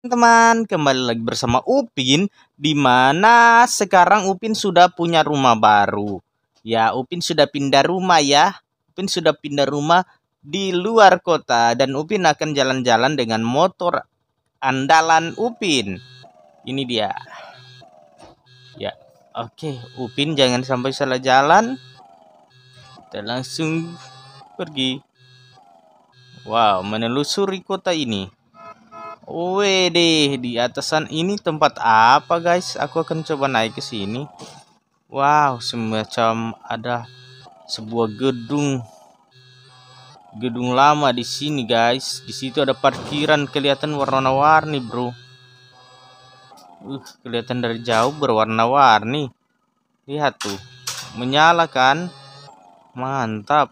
teman-teman kembali lagi bersama Upin dimana sekarang Upin sudah punya rumah baru ya Upin sudah pindah rumah ya Upin sudah pindah rumah di luar kota dan Upin akan jalan-jalan dengan motor andalan Upin ini dia ya oke Upin jangan sampai salah jalan kita langsung pergi Wow menelusuri kota ini Wedeh, di atasan ini tempat apa guys? Aku akan coba naik ke sini. Wow, semacam ada sebuah gedung. Gedung lama di sini guys. Di situ ada parkiran kelihatan warna-warni, Bro. Uh, kelihatan dari jauh berwarna-warni. Lihat tuh. Menyala kan? Mantap.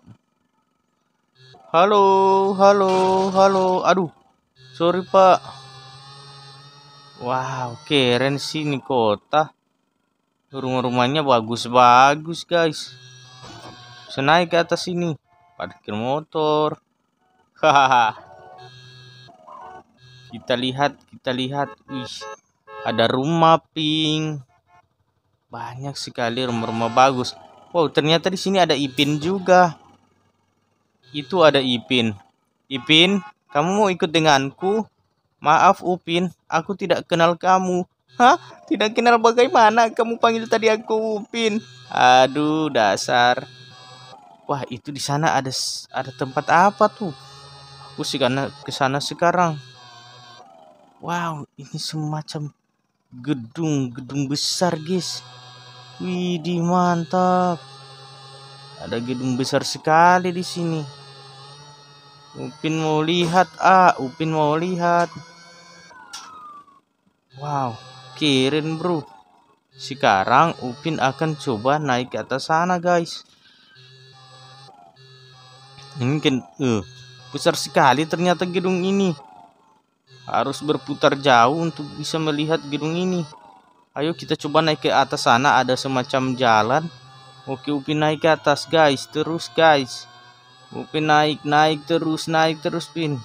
Halo, halo, halo. Aduh, Sorry pak. Wow keren sih ini kota. Rumah-rumahnya bagus-bagus guys. Bisa naik ke atas sini. Parkir motor. Hahaha. kita lihat, kita lihat. Wih, ada rumah pink. Banyak sekali rumah-rumah bagus. Wow, ternyata di sini ada Ipin juga. Itu ada Ipin. Ipin, kamu mau ikut denganku? Maaf Upin, aku tidak kenal kamu. Hah? Tidak kenal bagaimana kamu panggil tadi aku Upin? Aduh, dasar. Wah, itu di sana ada ada tempat apa tuh? Aku sih karena ke sana sekarang. Wow, ini semacam gedung-gedung besar, guys. Widih, mantap. Ada gedung besar sekali di sini. Upin mau lihat ah, Upin mau lihat. Wow, kirin bro. Sekarang Upin akan coba naik ke atas sana guys. Mungkin uh, kan, eh, besar sekali ternyata gedung ini. Harus berputar jauh untuk bisa melihat gedung ini. Ayo kita coba naik ke atas sana ada semacam jalan. Oke Upin naik ke atas guys, terus guys. Mungkin naik, naik terus, naik terus, Pin.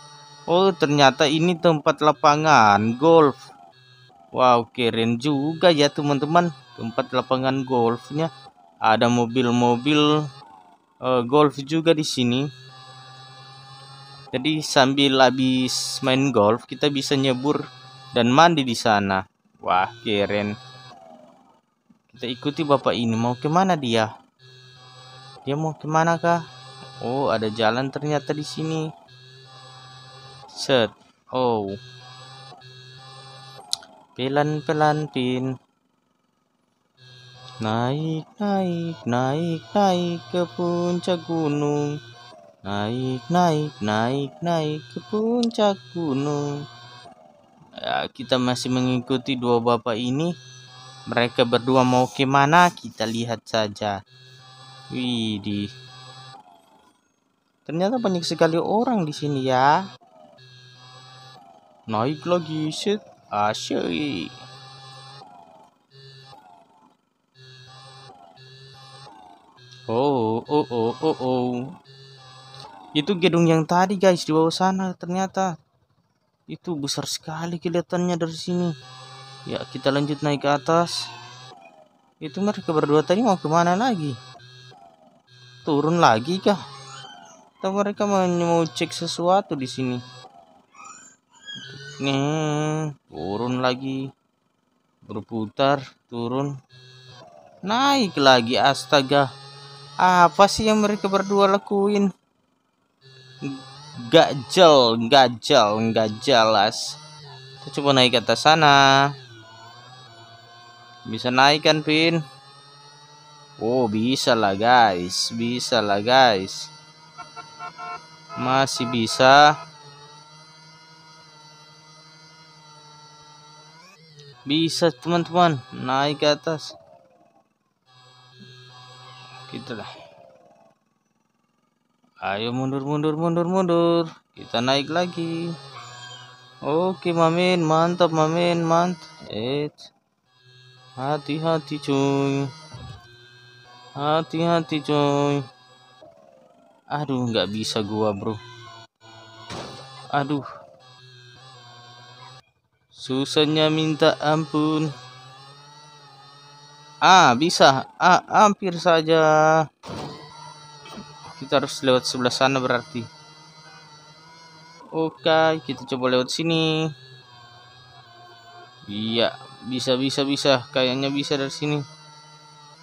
Oh, ternyata ini tempat lapangan golf. Wow, keren juga ya, teman-teman. Tempat lapangan golfnya. Ada mobil-mobil uh, golf juga di sini. Jadi sambil habis main golf, kita bisa nyebur dan mandi di sana. Wah, keren. Kita ikuti bapak ini. Mau kemana dia? Dia mau kemana kah? Oh, ada jalan ternyata di sini. Set. Oh. Pelan-pelan pin. Naik, naik, naik, naik ke puncak gunung. Naik, naik, naik, naik ke puncak gunung. Ya, kita masih mengikuti dua bapak ini. Mereka berdua mau ke mana? Kita lihat saja. Widih. Ternyata banyak sekali orang di sini ya. Naik lagi, set. Asyik. Oh, oh, oh, oh, oh. Itu gedung yang tadi guys di bawah sana ternyata. Itu besar sekali kelihatannya dari sini. Ya, kita lanjut naik ke atas. Itu mereka berdua tadi mau kemana lagi? Turun lagi kah? atau mereka mau cek sesuatu di sini nih turun lagi berputar turun naik lagi astaga apa sih yang mereka berdua lakuin gajel gajel nggak jelas kita coba naik ke atas sana bisa naik kan pin oh bisa lah guys bisa lah guys masih bisa bisa teman-teman naik ke atas gitu lah ayo mundur mundur mundur mundur kita naik lagi oke mamin mantap mamin mantap eh, hati-hati cuy hati-hati cuy Aduh, nggak bisa gua, bro. Aduh. Susahnya minta ampun. Ah, bisa. Ah, hampir saja. Kita harus lewat sebelah sana berarti. Oke, kita coba lewat sini. Iya, bisa bisa bisa. Kayaknya bisa dari sini.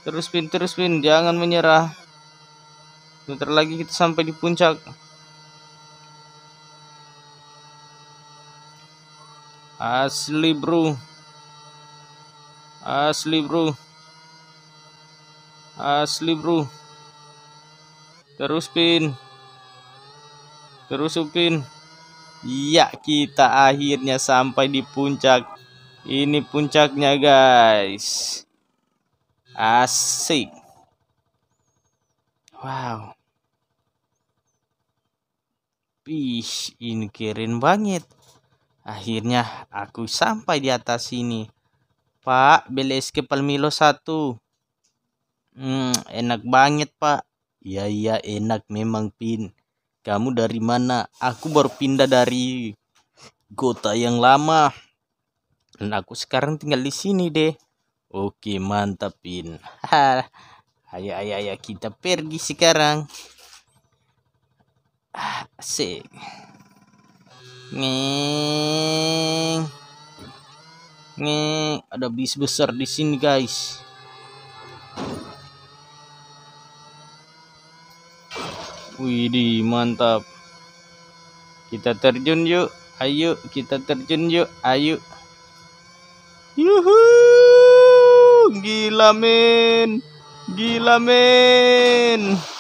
Terus pin, terus pin, jangan menyerah. Sebentar lagi kita sampai di puncak. Asli bro. Asli bro. Asli bro. Terus pin. Terus upin. ya kita akhirnya sampai di puncak. Ini puncaknya, guys. Asik. Wow. Wih, ini keren banget. Akhirnya aku sampai di atas sini. Pak, beli es kepal Milo satu. Hmm, enak banget pak. Iya iya enak memang Pin. Kamu dari mana? Aku baru pindah dari kota yang lama. Dan aku sekarang tinggal di sini deh. Oke mantap Pin. ayo ayo ayo kita pergi sekarang asik nih nih ada bis besar di sini guys Widih mantap kita terjun yuk ayo kita terjun yuk ayo yuhu gila men gila men